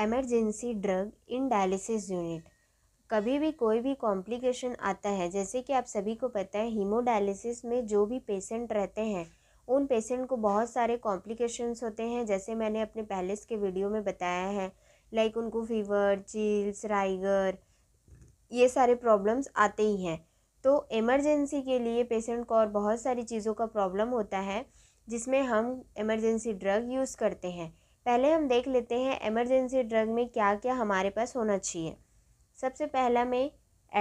emergency drug in dialysis unit कभी भी कोई भी कॉम्प्लिकेशन आता है जैसे कि आप सभी को पता है हीमोडायलिसिस में जो भी पेशेंट रहते हैं उन पेशेंट को बहुत सारे कॉम्प्लिकेशंस होते हैं जैसे मैंने अपने पहले के वीडियो में बताया है लाइक उनको फीवर चील्स राइगर ये सारे प्रॉब्लम्स आते ही हैं तो इमरजेंसी के लिए पेशेंट को और बहुत सारी चीज़ों का प्रॉब्लम होता है जिसमें हम इमरजेंसी ड्रग यूज़ करते हैं पहले हम देख लेते हैं इमरजेंसी ड्रग में क्या क्या हमारे पास होना चाहिए सबसे पहला में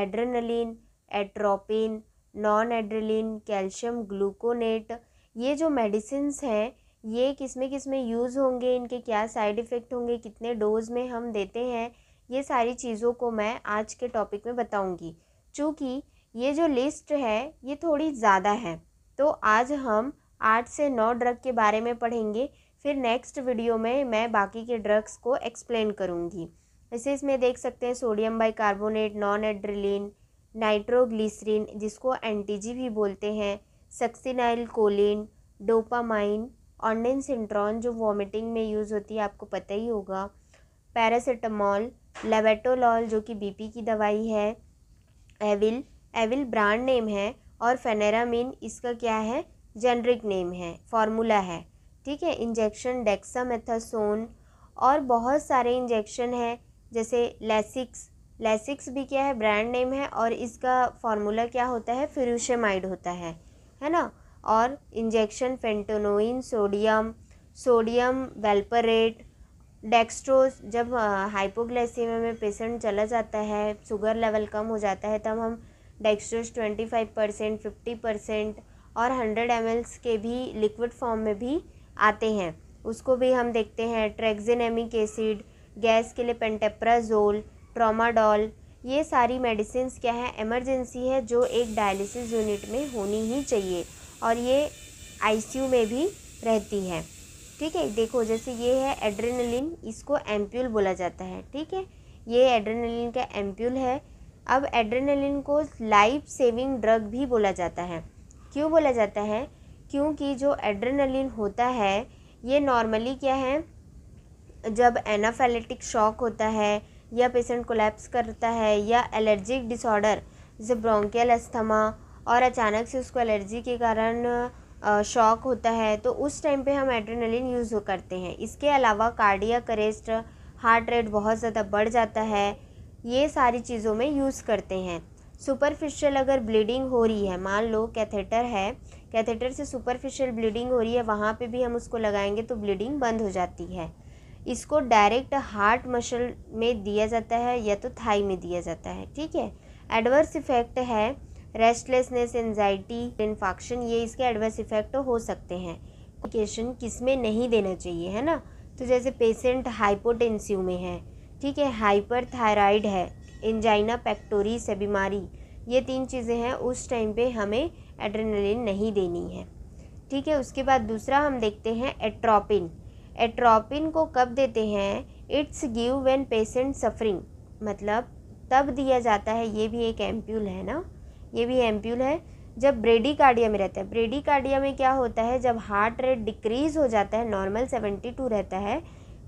adrenaline atropine noradrenaline calcium gluconate ये जो मेडिसिन हैं ये किस में किस में यूज़ होंगे इनके क्या साइड इफ़ेक्ट होंगे कितने डोज में हम देते हैं ये सारी चीज़ों को मैं आज के टॉपिक में बताऊंगी चूँकि ये जो लिस्ट है ये थोड़ी ज़्यादा है तो आज हम आठ से नौ ड्रग के बारे में पढ़ेंगे फिर नेक्स्ट वीडियो में मैं बाकी के ड्रग्स को एक्सप्लेन करूँगी वैसे इसमें देख सकते हैं sodium bicarbonate noradrenaline nitroglycerine जिसको एंटीजी भी बोलते हैं succinylcholine dopamine ondansetron जो वॉमिटिंग में यूज़ होती है आपको पता ही होगा पैरासीटामॉल लेवेटोलॉल जो कि बीपी की दवाई है एविल एविल ब्रांड नेम है और फेनेरामिन इसका क्या है जेनरिक नेम है फॉर्मूला है ठीक है इंजेक्शन डेक्सामेथासोन और बहुत सारे इंजेक्शन हैं जैसे लेसिक्स लेसिक्स भी क्या है ब्रांड नेम है और इसका फॉर्मूला क्या होता है फ्यूशेमाइड होता है है ना और injection phenytoin sodium sodium valproate dextrose जब हाइपोग्लाइसीमिया में पेशेंट चला जाता है शुगर लेवल कम हो जाता है तब हम dextrose twenty five percent fifty percent और हंड्रेड एम के भी लिक्विड फॉर्म में भी आते हैं उसको भी हम देखते हैं ट्रेक्जिनेमिक एसिड गैस के लिए पेंटेप्राजोल ट्रोमाडोल ये सारी मेडिसिन क्या है एमरजेंसी है जो एक डायलिसिस यूनिट में होनी ही चाहिए और ये आईसीयू में भी रहती है ठीक है देखो जैसे ये है एड्रेनलिन इसको एम्प्यूल बोला जाता है ठीक है ये एड्रेनलिन का एम्प्यूल है अब एड्रेनलिन को लाइफ सेविंग ड्रग भी बोला जाता है क्यों बोला जाता है क्योंकि जो एड्रेनलिन होता है ये नॉर्मली क्या है जब एनाफेलेटिक शॉक होता है या पेशेंट कोलैप्स करता है या एलर्जिक डिसऑर्डर जैसे ब्रोंकियल अस्थमा और अचानक से उसको एलर्जी के कारण शॉक होता है तो उस टाइम पे हम एड्रेनलिन यूज़ करते हैं इसके अलावा कार्डियक अरेस्ट हार्ट रेट बहुत ज़्यादा बढ़ जाता है ये सारी चीज़ों में यूज़ करते हैं सुपरफिशियल अगर ब्लीडिंग हो रही है मान लो कैथेटर है कैथेटर से सुपरफिशियल ब्लीडिंग हो रही है वहाँ पे भी हम उसको लगाएंगे तो ब्लीडिंग बंद हो जाती है इसको डायरेक्ट हार्ट मसल में दिया जाता है या तो थाई में दिया जाता है ठीक है एडवर्स इफेक्ट है रेस्टलेसनेस एनजाइटी इन्फाक्शन ये इसके एडवर्स इफेक्ट हो सकते हैं एप्लीकेशन किस में नहीं देना चाहिए है ना तो जैसे पेशेंट हाइपोटेंसिव में है ठीक है हाइपर थायराइड है इंजाइना पेक्टोरिस है बीमारी ये तीन चीज़ें हैं उस टाइम पे हमें एड्रेनलिन नहीं देनी है ठीक है उसके बाद दूसरा हम देखते हैं एट्रोपिन एट्रोपिन को कब देते हैं it's give when patient suffering मतलब तब दिया जाता है ये भी एक एम्प्यूल है ना ये भी एम्प्यूल है जब ब्रेडिकार्डिया में रहता है ब्रेडिकार्डिया में क्या होता है जब हार्ट रेट डिक्रीज़ हो जाता है नॉर्मल सेवेंटी टू रहता है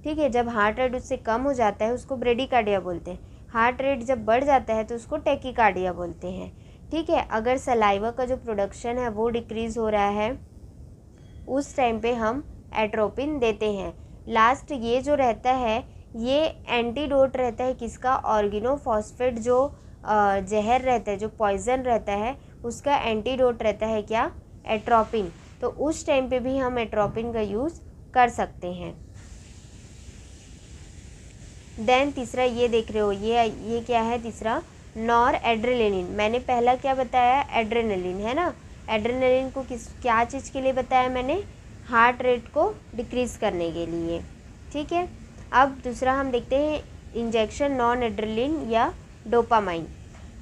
ठीक है जब हार्ट रेट उससे कम हो जाता है उसको ब्रेडिकार्डिया बोलते हैं हार्ट रेट जब बढ़ जाता है तो उसको टेकिकार्डिया बोलते हैं ठीक है अगर सलाइवा का जो प्रोडक्शन है वो डिक्रीज़ हो रहा है उस टाइम पे हम एट्रोपिन देते हैं लास्ट ये जो रहता है ये एंटीडोट रहता है किसका ऑर्गिनोफॉस्फेट जो जहर रहता है जो पॉइजन रहता है उसका एंटीडोट रहता है क्या एट्रोपिन तो उस टाइम पे भी हम एट्रोपिन का यूज़ कर सकते हैं देन तीसरा ये देख रहे हो ये ये क्या है तीसरा नॉर एड्रेलिन मैंने पहला क्या बताया एड्रेनलिन है ना एड्रेनलिन को किस क्या चीज़ के लिए बताया मैंने हार्ट रेट को डिक्रीज़ करने के लिए ठीक है अब दूसरा हम देखते हैं इंजेक्शन नॉन एड्रेलिन या डोपामाइन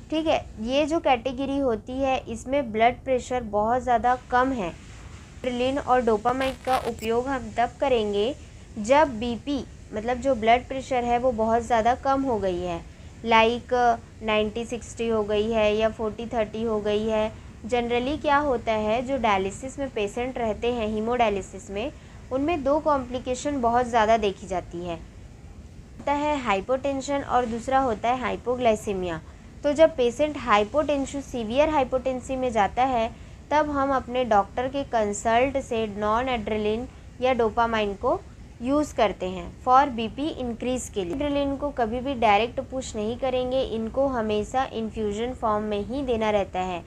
ठीक है ये जो कैटेगरी होती है इसमें ब्लड प्रेशर बहुत ज़्यादा कम है एड्रेलिन और डोपामाइन का उपयोग हम तब करेंगे जब बीपी मतलब जो ब्लड प्रेशर है वो बहुत ज़्यादा कम हो गई है लाइक नाइन्टी सिक्सटी हो गई है या फोर्टी थर्टी हो गई है जनरली क्या होता है जो डायलिसिस में पेशेंट रहते हैं हीमोडायलिसिस में उनमें दो कॉम्प्लिकेशन बहुत ज़्यादा देखी जाती है होता है हाइपोटेंशन और दूसरा होता है हाइपोग्लाइसेमिया तो जब पेशेंट हाइपोटेंशन सीवियर हाइपोटेंसी में जाता है तब हम अपने डॉक्टर के कंसल्ट से नॉन एड्रेलिन या डोपामाइन को यूज़ करते हैं फॉर बीपी इंक्रीज़ के लिए एड्रेलिन को कभी भी डायरेक्ट पुश नहीं करेंगे इनको हमेशा इन्फ्यूजन फॉर्म में ही देना रहता है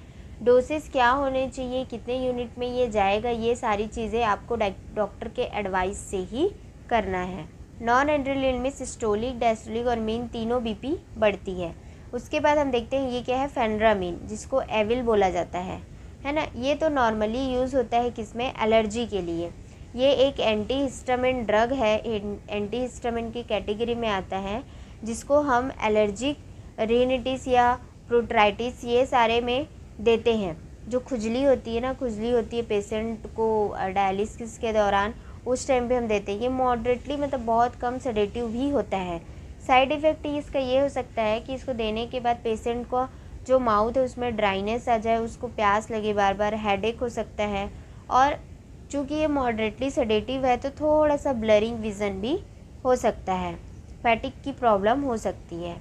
डोसेस क्या होने चाहिए कितने यूनिट में ये जाएगा ये सारी चीज़ें आपको डॉक्टर के एडवाइस से ही करना है नॉन एड्रेलिन में सिस्टोलिक डेस्टोलिक और मीन तीनों बी बढ़ती है उसके बाद हम देखते हैं ये क्या है फेंड्रामीन जिसको एविल बोला जाता है है ना ये तो नॉर्मली यूज़ होता है किसमें एलर्जी के लिए ये एक एंटी हिस्टामिन ड्रग है एंटी हिस्टामिन की कैटेगरी में आता है जिसको हम एलर्जिक रेनिटिस या प्रोट्राइटिस ये सारे में देते हैं जो खुजली होती है ना खुजली होती है पेशेंट को डायलिसिस के दौरान उस टाइम पे हम देते हैं ये मॉडरेटली मतलब बहुत कम सडेटिव भी होता है साइड इफ़ेक्ट इसका ये हो सकता है कि इसको देने के बाद पेशेंट को जो माउथ है उसमें ड्राइनेस आ जाए उसको प्यास लगे बार बार हेडेक हो सकता है और चूँकि ये मॉडरेटली सडेटिव है तो थोड़ा सा ब्लरिंग विज़न भी हो सकता है फैटिक की प्रॉब्लम हो सकती है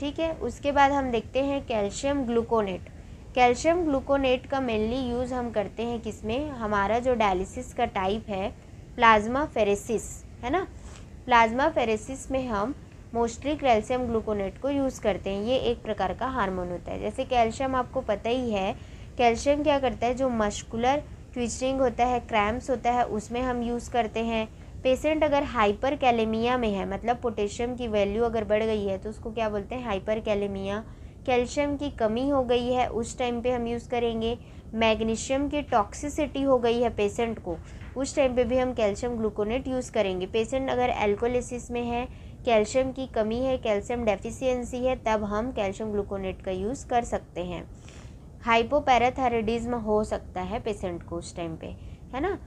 ठीक है उसके बाद हम देखते हैं कैल्शियम ग्लूकोनेट कैल्शियम ग्लूकोनेट का मेनली यूज़ हम करते हैं किसमें हमारा जो डायलिसिस का टाइप है प्लाज्मा फेरेसिस है ना प्लाज्मा फेरेसिस में हम मोस्टली कैल्शियम ग्लूकोनेट को यूज़ करते हैं ये एक प्रकार का हार्मोन होता है जैसे कैल्शियम आपको पता ही है कैल्शियम क्या करता है जो मस्कुलर ट्विचरिंग होता है क्रैम्प्स होता है उसमें हम यूज़ करते हैं पेशेंट अगर हाइपर कैलेमिया में है मतलब पोटेशियम की वैल्यू अगर बढ़ गई है तो उसको क्या बोलते हैं हाइपर कैलेमिया कैल्शियम की कमी हो गई है उस टाइम पे हम यूज़ करेंगे मैग्नीशियम की टॉक्सिसिटी हो गई है पेशेंट को उस टाइम पे भी हम कैल्शियम ग्लूकोनेट यूज़ करेंगे पेशेंट अगर एल्कोलिसिस में है कैल्शियम की कमी है कैल्शियम डेफिशियंसी है तब हम कैल्शियम ग्लूकोनेट का यूज़ कर सकते हैं हाइपोपैराथायरॉयडिज्म हो सकता है पेशेंट को उस टाइम पे है ना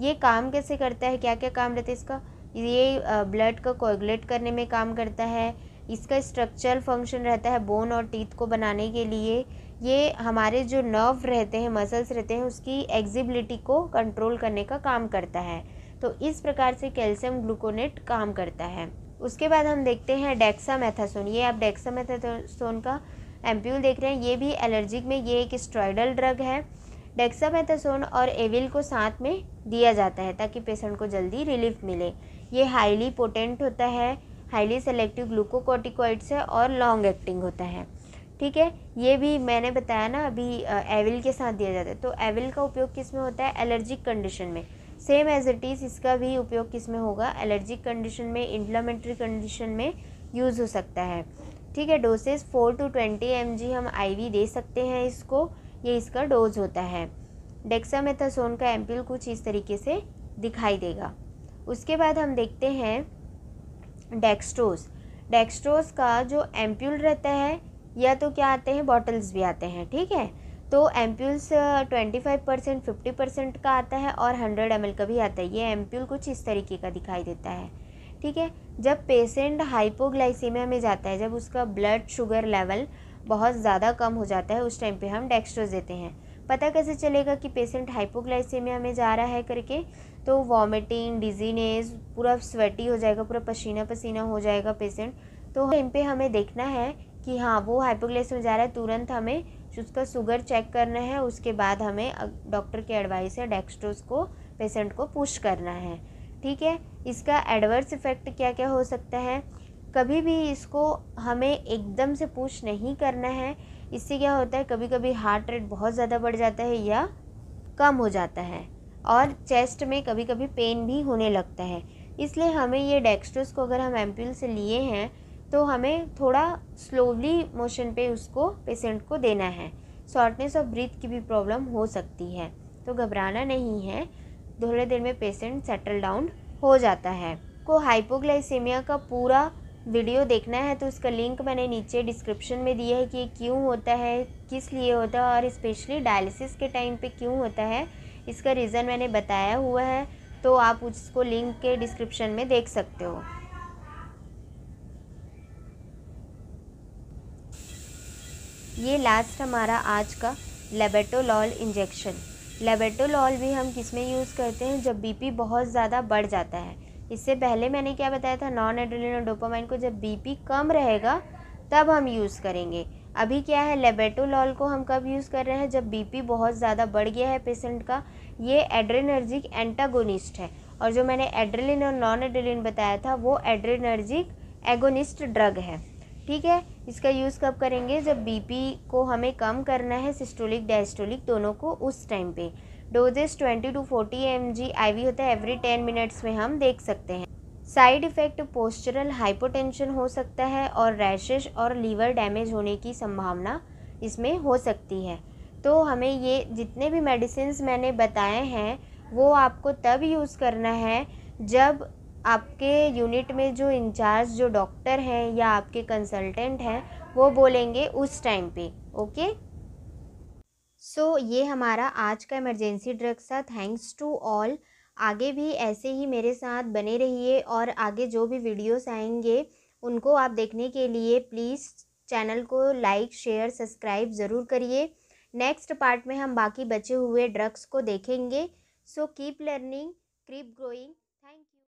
ये काम कैसे करता है क्या क्या काम रहता है इसका ये ब्लड को कोगुलेट करने में काम करता है इसका स्ट्रक्चरल फंक्शन रहता है बोन और टीथ को बनाने के लिए ये हमारे जो नर्व रहते हैं मसल्स रहते हैं उसकी एग्जिबिलिटी को कंट्रोल करने का काम करता है तो इस प्रकार से कैल्शियम ग्लूकोनेट काम करता है उसके बाद हम देखते हैं डेक्सा मैथासोन ये आप डेक्सा मैथासोन का एम्प्यूल देख रहे हैं ये भी एलर्जिक में ये एक स्ट्रॉयडल ड्रग है डेक्सामेथासोन और एविल को साथ में दिया जाता है ताकि पेशेंट को जल्दी रिलीफ मिले ये हाईली पोटेंट होता है हाईली सेलेक्टिव ग्लूकोकॉटिकॉइड्स है और लॉन्ग एक्टिंग होता है ठीक है ये भी मैंने बताया ना अभी एविल के साथ दिया जाता है तो एविल का उपयोग किस में होता है एलर्जिक कंडीशन में सेम एज इट इज़ इसका भी उपयोग किस में होगा एलर्जिक कंडीशन में इंफ्लामेंट्री कंडीशन में यूज़ हो सकता है ठीक है dosage four to twenty M हम आईवी दे सकते हैं इसको ये इसका डोज होता है डेक्सामेथासोन का एम्पिल कुछ इस तरीके से दिखाई देगा उसके बाद हम देखते हैं डेक्स्ट्रोज डेक्स्ट्रोज का जो एम्प्यूल रहता है या तो क्या आते हैं बॉटल्स भी आते हैं ठीक है तो ampoules twenty five percent fifty percent का आता है और हंड्रेड एम का भी आता है ये एम्प्यूल कुछ इस तरीके का दिखाई देता है ठीक है जब पेशेंट हाइपोग्लाइसीमिया में जाता है जब उसका ब्लड शुगर लेवल बहुत ज़्यादा कम हो जाता है उस टाइम पे हम डेक्सट्रोज देते हैं पता कैसे चलेगा कि पेशेंट हाइपोग्लाइसीमिया में जा रहा है करके तो वॉमिटिंग डिजीनेस पूरा स्वेटी हो जाएगा पूरा पसीना पसीना हो जाएगा पेशेंट तो टाइम पे हमें देखना है कि हाँ वो हाइपोग्लाइसीमिया जा रहा है तुरंत हमें उसका शुगर चेक करना है उसके बाद हमें डॉक्टर के एडवाइस है डेक्सट्रोज को पेशेंट को पुश करना है ठीक है इसका एडवर्स इफ़ेक्ट क्या क्या हो सकता है कभी भी इसको हमें एकदम से पुश नहीं करना है इससे क्या होता है कभी कभी हार्ट रेट बहुत ज़्यादा बढ़ जाता है या कम हो जाता है और चेस्ट में कभी कभी पेन भी होने लगता है इसलिए हमें ये डेक्स्ट्रोस को अगर हम एम्प्यूल से लिए हैं तो हमें थोड़ा स्लोली मोशन पे उसको पेशेंट को देना है शॉर्टनेस ऑफ ब्रीथ की भी प्रॉब्लम हो सकती है तो घबराना नहीं है थोड़े देर में पेशेंट सेटल डाउन हो जाता है को हाइपोग्लाइसेमिया का पूरा वीडियो देखना है तो उसका लिंक मैंने नीचे डिस्क्रिप्शन में दिया है कि क्यों होता है किस लिए होता है और स्पेशली डायलिसिस के टाइम पे क्यों होता है इसका रीज़न मैंने बताया हुआ है तो आप उसको लिंक के डिस्क्रिप्शन में देख सकते हो ये लास्ट हमारा आज का लेबेटोलॉल इंजेक्शन लेबेटोलॉल भी हम किस में यूज़ करते हैं जब बीपी बहुत ज़्यादा बढ़ जाता है इससे पहले मैंने क्या बताया था नॉन एड्रेलिन और डोपामाइन को जब बीपी कम रहेगा तब हम यूज़ करेंगे अभी क्या है लेबेटोलॉल को हम कब यूज़ कर रहे हैं जब बीपी बहुत ज़्यादा बढ़ गया है पेशेंट का ये एड्रेनर्जिक एंटागोनिस्ट है और जो मैंने एड्रेलिन और नॉन एड्रेलिन बताया था वो एड्रेनर्जिक एगोनिस्ट ड्रग है ठीक है इसका यूज़ कब करेंगे जब बीपी को हमें कम करना है सिस्टोलिक डायस्टोलिक दोनों को उस टाइम पे डोजेस 20 टू 40 एम जी होता है एवरी 10 मिनट्स में हम देख सकते हैं साइड इफ़ेक्ट पोस्चरल हाइपोटेंशन हो सकता है और रैशेस और लीवर डैमेज होने की संभावना इसमें हो सकती है तो हमें ये जितने भी मेडिसिन मैंने बताए हैं वो आपको तब यूज़ करना है जब आपके यूनिट में जो इंचार्ज जो डॉक्टर हैं या आपके कंसल्टेंट हैं वो बोलेंगे उस टाइम पे ओके सो so, ये हमारा आज का इमरजेंसी ड्रग्स था थैंक्स टू ऑल आगे भी ऐसे ही मेरे साथ बने रहिए और आगे जो भी वीडियोस आएंगे उनको आप देखने के लिए प्लीज़ चैनल को लाइक शेयर सब्सक्राइब ज़रूर करिए नेक्स्ट पार्ट में हम बाकी बचे हुए ड्रग्स को देखेंगे so keep learning keep growing